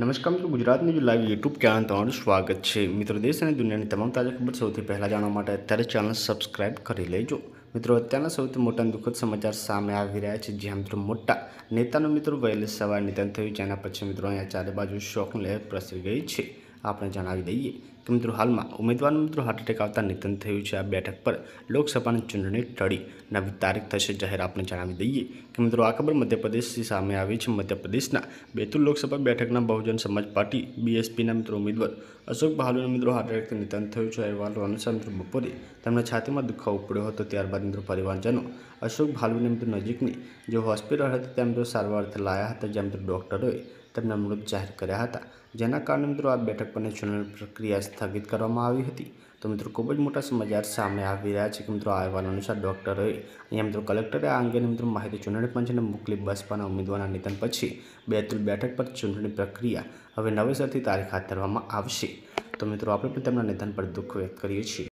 નમસ્કાર મિત્રો ગુજરાતની જો લાઈવ યુટ્યુબ ચેનલ તમારું સ્વાગત છે મિત્રો દેશ અને દુનિયાની તમામ તાજા ખબર સૌથી પહેલાં જાણવા માટે અત્યારે ચેનલ સબસ્ક્રાઇબ કરી લેજો મિત્રો અત્યારના સૌથી મોટા દુઃખદ સમાચાર સામે આવી રહ્યા છે જ્યાં મિત્રો મોટા નેતાનું મિત્રો વહેલી સવારે નિધન થયું જેના પછી મિત્રો અહીંયા ચારે બાજુ શોકની લહેર પ્રસરી ગઈ છે આપણે જણાવી દઈએ કે મિત્રો હાલમાં ઉમેદવારનું મિત્રો હાર્ટ આવતા નિધન થયું છે આ બેઠક પર લોકસભાની ચૂંટણી ટળી નવી તારીખ થશે જાહેર આપણે જણાવી દઈએ કે મિત્રો આ ખબર મધ્યપ્રદેશથી સામે આવી છે મધ્યપ્રદેશના બેતુલ લોકસભા બેઠકના બહુજન સમાજ પાર્ટી બીએસપીના મિત્રો ઉમેદવાર અશોક બહાલુના મિત્રો હાર્ટ એટેકથી નિધન થયું છે અહેવાલો અનુસાર મિત્રો બપોરે તેમના છાતીમાં દુખાવો પડ્યો હતો ત્યારબાદ મિત્રો પરિવારજનો અશોક ભાલુને મિત્રો નજીકની જે હોસ્પિટલ હતી ત્યાં મિત્રો સારવાર લાયા હતા જ્યાં મિત્રો ડૉક્ટરોએ તેમના મૃત જાહેર કર્યા હતા જેના કારણે મિત્રો આ બેઠક પરની ચૂંટણી પ્રક્રિયા સ્થગિત કરવામાં આવી હતી તો મિત્રો ખૂબ જ મોટા સમાચાર સામે આવી રહ્યા છે કે મિત્રો અહેવાલ અનુસાર ડૉક્ટરોએ અહીંયા મિત્રો કલેક્ટરે આ અંગેની મિત્રો માહિતી ચૂંટણી પંચને મોકલી બસપાના ઉમેદવારના નિધન પછી બે ત્રણ બેઠક પર ચૂંટણી પ્રક્રિયા હવે નવેસરથી તારીખ હાથ ધરવામાં આવશે તો મિત્રો આપણે પણ તેમના નિધન પર દુઃખ વ્યક્ત કરીએ છીએ